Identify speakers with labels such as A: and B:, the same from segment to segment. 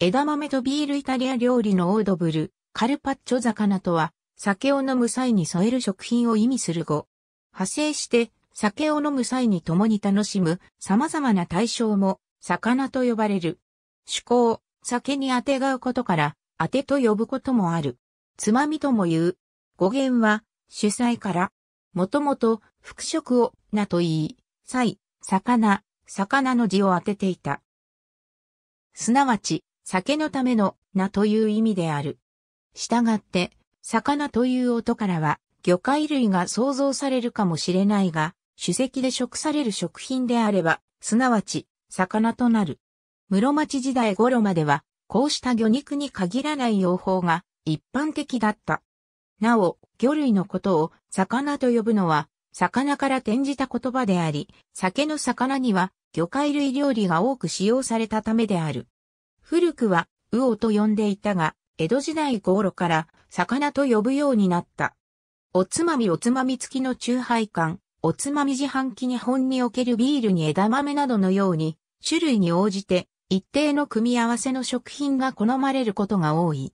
A: 枝豆とビールイタリア料理のオードブル、カルパッチョ魚とは、酒を飲む際に添える食品を意味する語。派生して、酒を飲む際に共に楽しむ様々な対象も、魚と呼ばれる。趣向、酒にあてがうことから、あてと呼ぶこともある。つまみとも言う。語源は、主菜から。もともと、服飾を、なと言い、菜、魚、魚の字を当てていた。すなわち、酒のための名という意味である。したがって、魚という音からは、魚介類が想像されるかもしれないが、主席で食される食品であれば、すなわち、魚となる。室町時代頃までは、こうした魚肉に限らない用法が一般的だった。なお、魚類のことを魚と呼ぶのは、魚から転じた言葉であり、酒の魚には魚介類料理が多く使用されたためである。古くは、魚と呼んでいたが、江戸時代頃から魚と呼ぶようになった。おつまみおつまみ付きの中杯缶、おつまみ自販機日本におけるビールに枝豆などのように、種類に応じて一定の組み合わせの食品が好まれることが多い。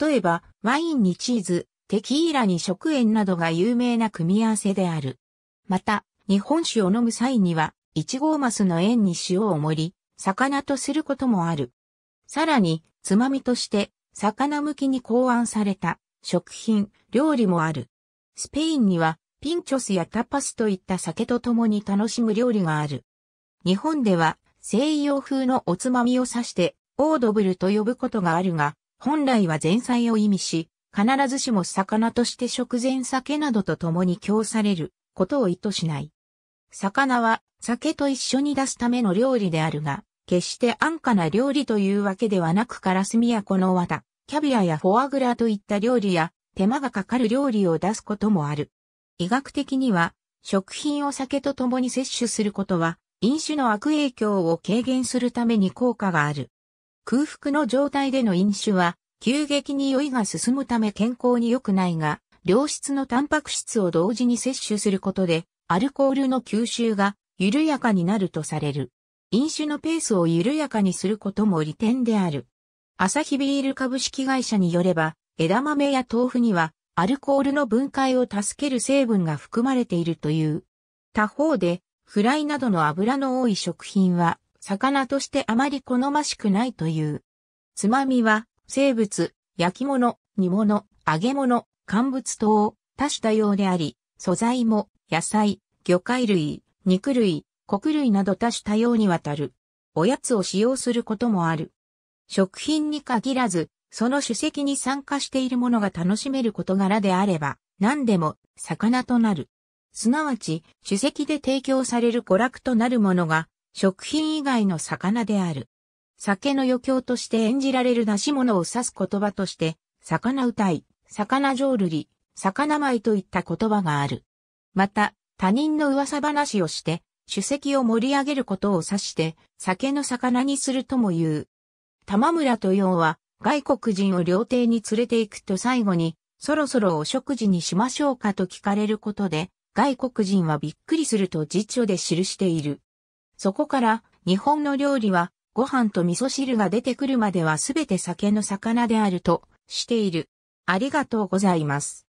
A: 例えば、ワインにチーズ、テキーラに食塩などが有名な組み合わせである。また、日本酒を飲む際には、一号マスの塩に塩を盛り、魚とすることもある。さらに、つまみとして、魚向きに考案された、食品、料理もある。スペインには、ピンチョスやタパスといった酒と共に楽しむ料理がある。日本では、西洋風のおつまみを指して、オードブルと呼ぶことがあるが、本来は前菜を意味し、必ずしも魚として食前酒などと共に供されることを意図しない。魚は酒と一緒に出すための料理であるが、決して安価な料理というわけではなくカラスミやこの綿、キャビアやフォアグラといった料理や手間がかかる料理を出すこともある。医学的には食品を酒と共に摂取することは飲酒の悪影響を軽減するために効果がある。空腹の状態での飲酒は急激に酔いが進むため健康に良くないが、良質のタンパク質を同時に摂取することでアルコールの吸収が緩やかになるとされる。飲酒のペースを緩やかにすることも利点である。アサヒビール株式会社によれば、枝豆や豆腐にはアルコールの分解を助ける成分が含まれているという。他方で、フライなどの油の多い食品は、魚としてあまり好ましくないという。つまみは、生物、焼き物、煮物、揚げ物、乾物等多種多様であり、素材も野菜、魚介類、肉類、穀類など多種多様にわたる、おやつを使用することもある。食品に限らず、その主席に参加しているものが楽しめる事柄であれば、何でも魚となる。すなわち、主席で提供される娯楽となるものが、食品以外の魚である。酒の余興として演じられる出し物を指す言葉として、魚歌い、魚浄瑠璃、魚舞といった言葉がある。また、他人の噂話をして、主席を盛り上げることを指して、酒の魚にするとも言う。玉村と洋は、外国人を料亭に連れて行くと最後に、そろそろお食事にしましょうかと聞かれることで、外国人はびっくりすると辞書で記している。そこから、日本の料理は、ご飯と味噌汁が出てくるまではすべて酒の魚であるとしている。ありがとうございます。